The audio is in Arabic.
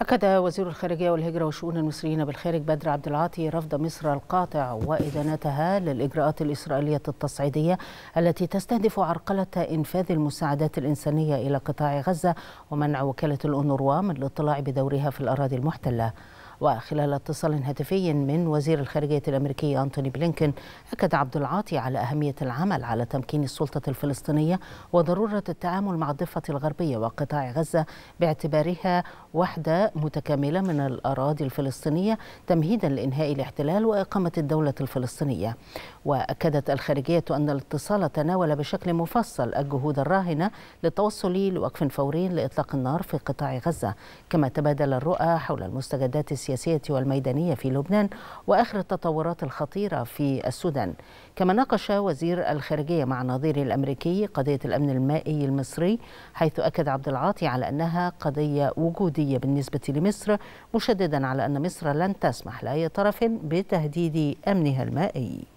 أكد وزير الخارجية والهجرة وشؤون المصريين بالخارج بدر عبد العاطي رفض مصر القاطع وإدانتها للإجراءات الإسرائيلية التصعيدية التي تستهدف عرقلة إنفاذ المساعدات الإنسانية إلى قطاع غزة ومنع وكالة الأونروا من الاطلاع بدورها في الأراضي المحتلة. وخلال اتصال هاتفي من وزير الخارجية الأمريكي أنتوني بلينكن أكد عبد العاطي على أهمية العمل على تمكين السلطة الفلسطينية وضرورة التعامل مع الضفة الغربية وقطاع غزة باعتبارها وحدة متكاملة من الأراضي الفلسطينية تمهيدا لإنهاء الاحتلال وإقامة الدولة الفلسطينية وأكدت الخارجية أن الاتصال تناول بشكل مفصل الجهود الراهنة للتوصل لوقف فوري لإطلاق النار في قطاع غزة كما تبادل الرؤى حول المستجدات السياسية السياسية والميدانية في لبنان وآخر التطورات الخطيرة في السودان كما ناقش وزير الخارجية مع نظير الأمريكي قضية الأمن المائي المصري حيث أكد عبد العاطي على أنها قضية وجودية بالنسبة لمصر مشددا على أن مصر لن تسمح لأي طرف بتهديد أمنها المائي